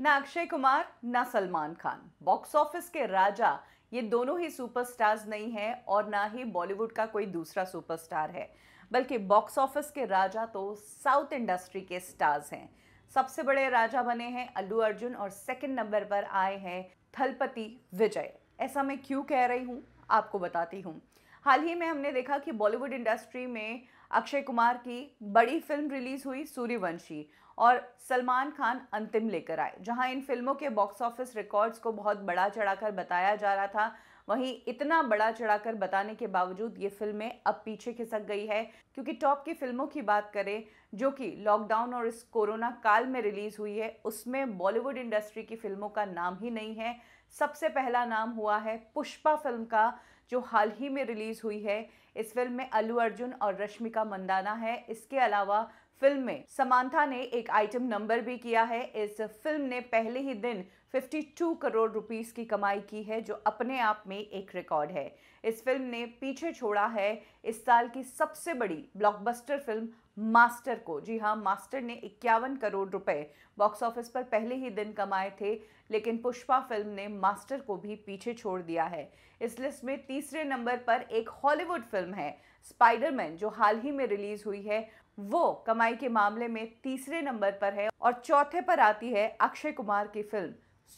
ना अक्षय कुमार ना Salman Khan box office के राजा ये दोनों ही सुपरस्टार्स नहीं हैं और ना ही बॉलीवुड का कोई दूसरा सुपरस्टार है बल्कि बॉक्स ऑफिस के राजा तो साउथ इंडस्ट्री के स्टार्स हैं सबसे बड़े राजा बने हैं अल्लू अर्जुन और सेकंड नंबर पर आए हैं थलपति विजय ऐसा मैं क्यों कह रही हूँ आपको बताती हूँ हाल ही में हमने देखा कि बॉलीवुड इंडस्ट्री में अक्षय कुमार की बड़ी फिल्म रिलीज हुई सूर्यवंशी और सलमान खान अंतिम लेकर आए जहां इन फिल्मों के बॉक्स ऑफिस रिकॉर्ड्स को बहुत बड़ा चढ़ाकर बताया जा रहा था वहीं इतना बड़ा चढ़ाकर बताने के बावजूद ये फिल्में अब पीछे खिसक गई है क्योंकि टॉप की फिल्मों की बात करें जो कि लॉकडाउन और इस कोरोना काल में रिलीज़ हुई है उसमें बॉलीवुड इंडस्ट्री की फिल्मों का नाम ही नहीं है सबसे पहला नाम हुआ है पुष्पा फिल्म का जो हाल ही में रिलीज़ हुई है इस फिल्म में अल्लू अर्जुन और रश्मि का मंदाना है इसके अलावा फिल्म में समांथा ने एक आइटम नंबर भी किया है इस फिल्म ने पहले ही दिन 52 करोड़ रुपीस की कमाई की है जो अपने आप में एक रिकॉर्ड है इस फिल्म ने पीछे छोड़ा है इस साल की सबसे बड़ी ब्लॉकबस्टर फिल्म मास्टर को जी हाँ मास्टर ने इक्यावन करोड़ रुपए बॉक्स ऑफिस पर पहले ही दिन कमाए थे लेकिन पुष्पा फिल्म ने मास्टर को भी पीछे छोड़ दिया है इस लिस्ट में तीसरे नंबर पर एक हॉलीवुड फिल्म है स्पाइडरमैन जो हाल ही में रिलीज हुई है वो कमाई के मामले में तीसरे नंबर पर है और चौथे पर आती है अक्षय कुमार की फिल्म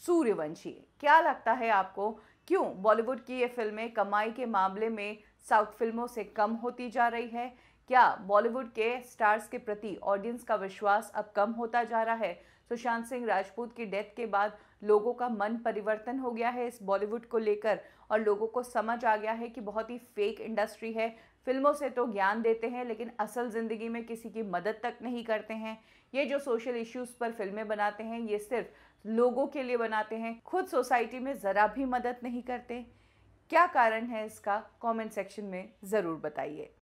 सूर्यवंशी क्या लगता है आपको क्यों बॉलीवुड की ये फिल्में कमाई के मामले में साउथ फिल्मों से कम होती जा रही है क्या बॉलीवुड के स्टार्स के प्रति ऑडियंस का विश्वास अब कम होता जा रहा है सुशांत सिंह राजपूत की डेथ के बाद लोगों का मन परिवर्तन हो गया है इस बॉलीवुड को लेकर और लोगों को समझ आ गया है कि बहुत ही फेक इंडस्ट्री है फिल्मों से तो ज्ञान देते हैं लेकिन असल ज़िंदगी में किसी की मदद तक नहीं करते हैं ये जो सोशल इश्यूज़ पर फिल्में बनाते हैं ये सिर्फ लोगों के लिए बनाते हैं खुद सोसाइटी में ज़रा भी मदद नहीं करते क्या कारण है इसका कमेंट सेक्शन में ज़रूर बताइए